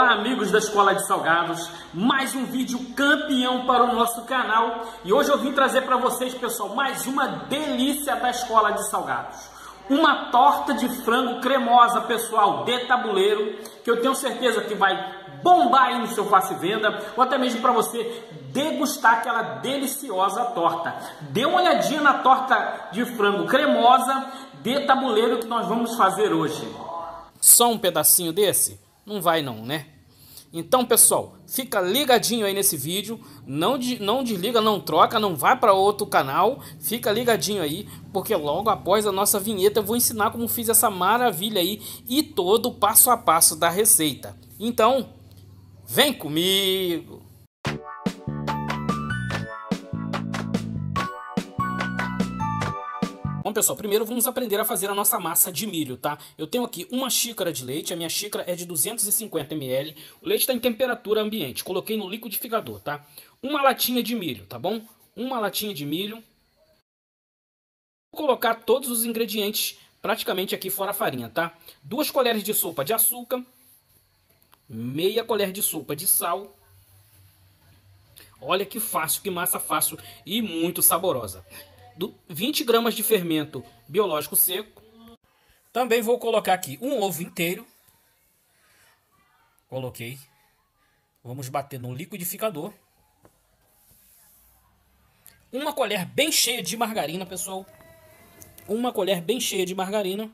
Olá amigos da Escola de Salgados, mais um vídeo campeão para o nosso canal e hoje eu vim trazer para vocês pessoal mais uma delícia da Escola de Salgados. Uma torta de frango cremosa pessoal de tabuleiro que eu tenho certeza que vai bombar aí no seu passe venda ou até mesmo para você degustar aquela deliciosa torta. Dê uma olhadinha na torta de frango cremosa de tabuleiro que nós vamos fazer hoje. Só um pedacinho desse? Não vai não, né? Então, pessoal, fica ligadinho aí nesse vídeo, não, de, não desliga, não troca, não vai para outro canal, fica ligadinho aí, porque logo após a nossa vinheta eu vou ensinar como fiz essa maravilha aí e todo o passo a passo da receita. Então, vem comigo! Bom pessoal, primeiro vamos aprender a fazer a nossa massa de milho, tá? Eu tenho aqui uma xícara de leite, a minha xícara é de 250 ml, o leite está em temperatura ambiente, coloquei no liquidificador, tá? Uma latinha de milho, tá bom? Uma latinha de milho. Vou colocar todos os ingredientes praticamente aqui fora a farinha, tá? Duas colheres de sopa de açúcar, meia colher de sopa de sal, Olha que fácil, que massa fácil e muito saborosa. 20 gramas de fermento biológico seco. Também vou colocar aqui um ovo inteiro. Coloquei. Vamos bater no liquidificador. Uma colher bem cheia de margarina, pessoal. Uma colher bem cheia de margarina.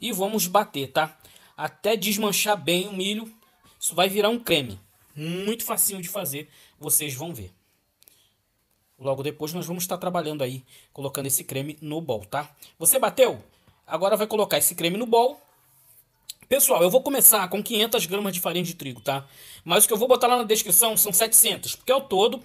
E vamos bater, tá? Até desmanchar bem o milho. Isso vai virar um creme. Muito facinho de fazer, vocês vão ver. Logo depois nós vamos estar trabalhando aí, colocando esse creme no bol, tá? Você bateu? Agora vai colocar esse creme no bol. Pessoal, eu vou começar com 500 gramas de farinha de trigo, tá? Mas o que eu vou botar lá na descrição são 700, porque ao todo,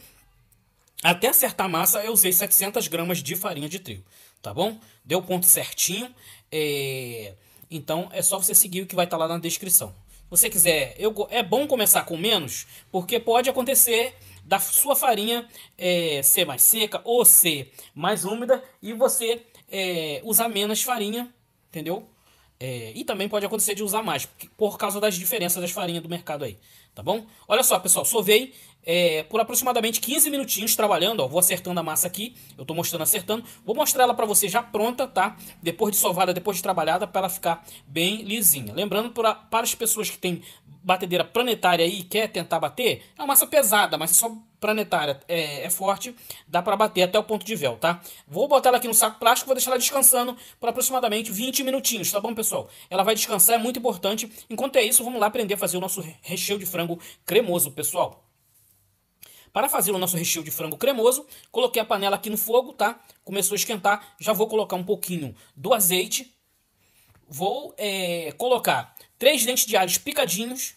até acertar a massa, eu usei 700 gramas de farinha de trigo, tá bom? Deu ponto certinho, é... então é só você seguir o que vai estar tá lá na descrição. Se você quiser, eu... é bom começar com menos, porque pode acontecer da sua farinha é, ser mais seca ou ser mais úmida e você é, usar menos farinha, entendeu? É, e também pode acontecer de usar mais, por causa das diferenças das farinhas do mercado aí, tá bom? Olha só, pessoal, sovei é, por aproximadamente 15 minutinhos trabalhando, ó, vou acertando a massa aqui, eu estou mostrando acertando, vou mostrar ela para você já pronta, tá? Depois de sovada, depois de trabalhada, para ela ficar bem lisinha. Lembrando pra, para as pessoas que têm batedeira planetária e quer tentar bater, é uma massa pesada, mas é só planetária é, é forte, dá para bater até o ponto de véu, tá? Vou botar ela aqui no saco plástico, vou deixar ela descansando por aproximadamente 20 minutinhos, tá bom, pessoal? Ela vai descansar, é muito importante. Enquanto é isso, vamos lá aprender a fazer o nosso recheio de frango cremoso, pessoal. Para fazer o nosso recheio de frango cremoso, coloquei a panela aqui no fogo, tá? Começou a esquentar, já vou colocar um pouquinho do azeite. Vou é, colocar três dentes de alho picadinhos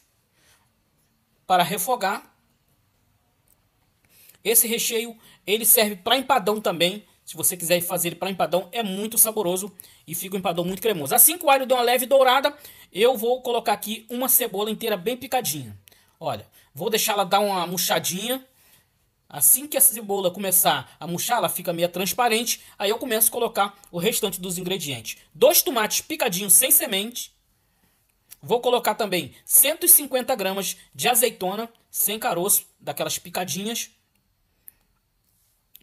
para refogar. Esse recheio, ele serve para empadão também. Se você quiser fazer ele para empadão, é muito saboroso e fica um empadão muito cremoso. Assim que o alho deu uma leve dourada, eu vou colocar aqui uma cebola inteira bem picadinha. Olha, vou deixar ela dar uma murchadinha Assim que essa cebola começar a murchar, ela fica meio transparente, aí eu começo a colocar o restante dos ingredientes. Dois tomates picadinhos sem semente. Vou colocar também 150 gramas de azeitona sem caroço, daquelas picadinhas.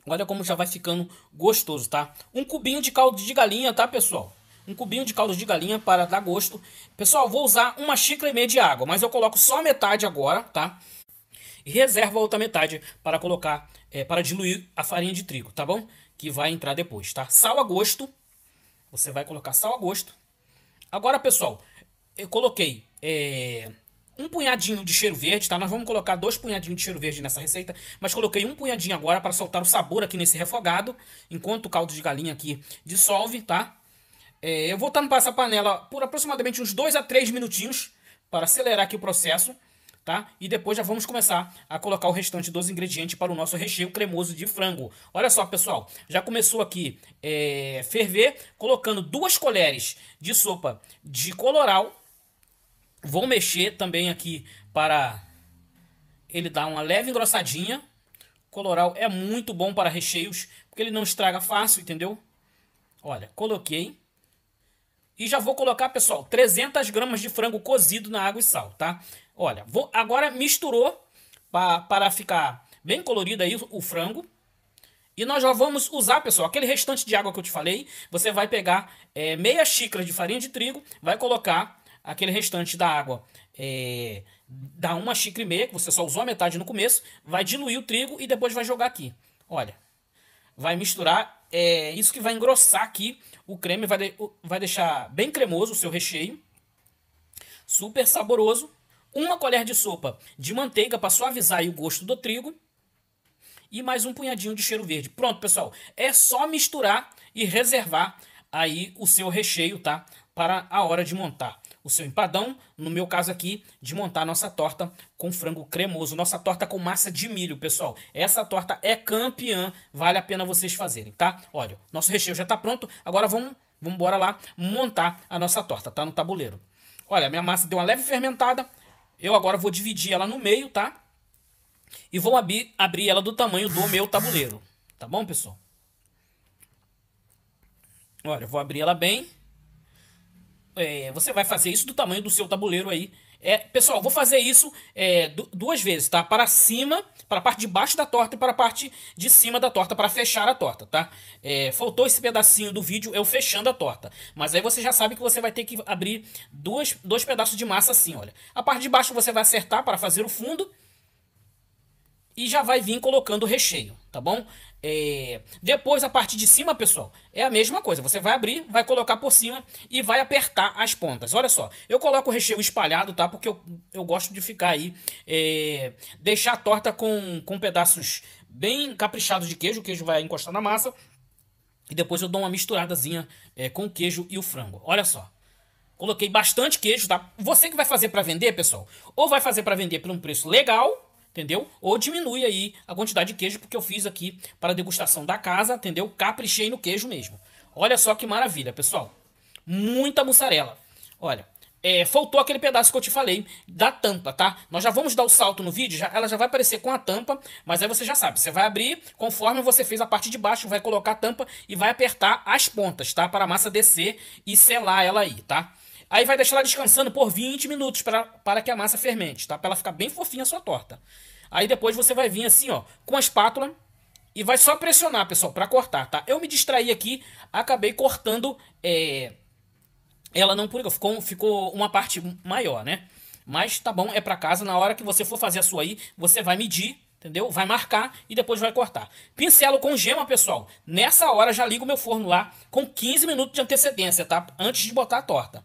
Olha como já vai ficando gostoso, tá? Um cubinho de caldo de galinha, tá, pessoal? Um cubinho de caldo de galinha para dar gosto. Pessoal, vou usar uma xícara e meia de água, mas eu coloco só metade agora, tá? Tá? e reserva a outra metade para colocar, é, para diluir a farinha de trigo, tá bom? Que vai entrar depois, tá? Sal a gosto, você vai colocar sal a gosto. Agora, pessoal, eu coloquei é, um punhadinho de cheiro verde, tá? Nós vamos colocar dois punhadinhos de cheiro verde nessa receita, mas coloquei um punhadinho agora para soltar o sabor aqui nesse refogado, enquanto o caldo de galinha aqui dissolve, tá? É, eu vou tampar essa panela por aproximadamente uns 2 a 3 minutinhos para acelerar aqui o processo tá? E depois já vamos começar a colocar o restante dos ingredientes para o nosso recheio cremoso de frango. Olha só, pessoal, já começou aqui é, ferver, colocando duas colheres de sopa de coloral. Vou mexer também aqui para ele dar uma leve engrossadinha. Coloral é muito bom para recheios, porque ele não estraga fácil, entendeu? Olha, coloquei. E já vou colocar, pessoal, 300 gramas de frango cozido na água e sal, tá? Olha, vou, agora misturou para ficar bem colorido aí o frango. E nós já vamos usar, pessoal, aquele restante de água que eu te falei. Você vai pegar é, meia xícara de farinha de trigo, vai colocar aquele restante da água. É, dá uma xícara e meia, que você só usou a metade no começo. Vai diluir o trigo e depois vai jogar aqui. Olha, vai misturar. É isso que vai engrossar aqui o creme, vai, de, vai deixar bem cremoso o seu recheio. Super saboroso uma colher de sopa de manteiga para suavizar o gosto do trigo e mais um punhadinho de cheiro verde. Pronto, pessoal. É só misturar e reservar aí o seu recheio, tá? Para a hora de montar o seu empadão, no meu caso aqui, de montar nossa torta com frango cremoso, nossa torta com massa de milho, pessoal. Essa torta é campeã, vale a pena vocês fazerem, tá? Olha, nosso recheio já tá pronto, agora vamos, vamos bora lá montar a nossa torta, tá? No tabuleiro. Olha, minha massa deu uma leve fermentada, eu agora vou dividir ela no meio, tá? E vou abrir, abrir ela do tamanho do meu tabuleiro. Tá bom, pessoal? Olha, eu vou abrir ela bem. É, você vai fazer isso do tamanho do seu tabuleiro aí. É, pessoal, vou fazer isso é, duas vezes, tá? Para cima, para a parte de baixo da torta e para a parte de cima da torta, para fechar a torta, tá? É, faltou esse pedacinho do vídeo, eu fechando a torta. Mas aí você já sabe que você vai ter que abrir duas, dois pedaços de massa assim, olha. A parte de baixo você vai acertar para fazer o fundo e já vai vir colocando o recheio, tá bom? É... Depois, a parte de cima, pessoal, é a mesma coisa. Você vai abrir, vai colocar por cima e vai apertar as pontas. Olha só, eu coloco o recheio espalhado, tá? Porque eu, eu gosto de ficar aí, é... deixar a torta com, com pedaços bem caprichados de queijo. O queijo vai encostar na massa. E depois eu dou uma misturadazinha é, com o queijo e o frango. Olha só, Coloquei bastante queijo, tá? Você que vai fazer para vender, pessoal, ou vai fazer para vender por um preço legal, entendeu? Ou diminui aí a quantidade de queijo, porque eu fiz aqui para degustação da casa, entendeu? Caprichei no queijo mesmo. Olha só que maravilha, pessoal. Muita mussarela. Olha, é, faltou aquele pedaço que eu te falei da tampa, tá? Nós já vamos dar o salto no vídeo, já, ela já vai aparecer com a tampa, mas aí você já sabe, você vai abrir conforme você fez a parte de baixo, vai colocar a tampa e vai apertar as pontas, tá? Para a massa descer e selar ela aí, tá? Aí vai deixar ela descansando por 20 minutos pra, para que a massa fermente, tá? Para ela ficar bem fofinha a sua torta. Aí depois você vai vir assim, ó, com a espátula e vai só pressionar, pessoal, para cortar, tá? Eu me distraí aqui, acabei cortando é... ela não por ficou, ficou uma parte maior, né? Mas tá bom, é para casa, na hora que você for fazer a sua aí, você vai medir, entendeu? Vai marcar e depois vai cortar. Pincelo com gema, pessoal. Nessa hora já ligo meu forno lá com 15 minutos de antecedência, tá? Antes de botar a torta.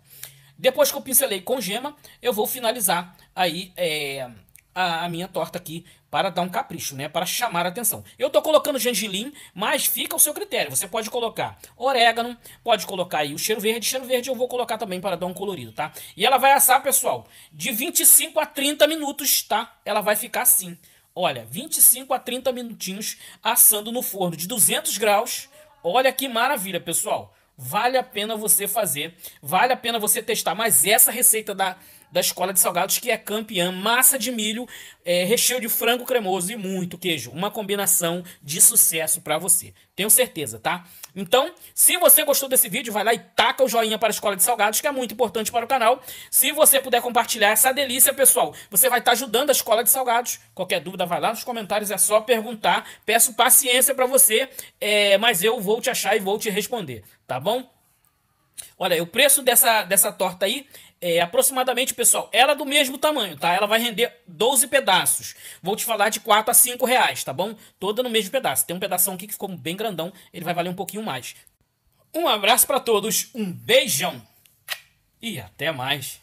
Depois que eu pincelei com gema, eu vou finalizar aí é, a, a, minha torta aqui para dar um capricho, né? Para chamar a atenção. Eu tô colocando gengilim, mas fica ao seu critério. Você pode colocar orégano, pode colocar aí o cheiro verde. Cheiro verde eu vou colocar também para dar um colorido, tá? E ela vai assar, pessoal, de 25 a 30 minutos, tá? Ela vai ficar assim. Olha, 25 a 30 minutinhos assando no forno de 200 graus. Olha que maravilha, pessoal. Vale a pena você fazer, vale a pena você testar, mas essa receita da da Escola de Salgados, que é campeã. Massa de milho, é, recheio de frango cremoso e muito queijo. Uma combinação de sucesso para você. Tenho certeza, tá? Então, se você gostou desse vídeo, vai lá e taca o joinha para a Escola de Salgados, que é muito importante para o canal. Se você puder compartilhar essa delícia, pessoal, você vai estar tá ajudando a Escola de Salgados. Qualquer dúvida, vai lá nos comentários, é só perguntar. Peço paciência para você, é, mas eu vou te achar e vou te responder, tá bom? Olha, o preço dessa, dessa torta aí é, aproximadamente, pessoal, ela é do mesmo tamanho, tá? Ela vai render 12 pedaços. Vou te falar de 4 a 5 reais, tá bom? Toda no mesmo pedaço. Tem um pedaço aqui que ficou bem grandão, ele vai valer um pouquinho mais. Um abraço para todos, um beijão e até mais.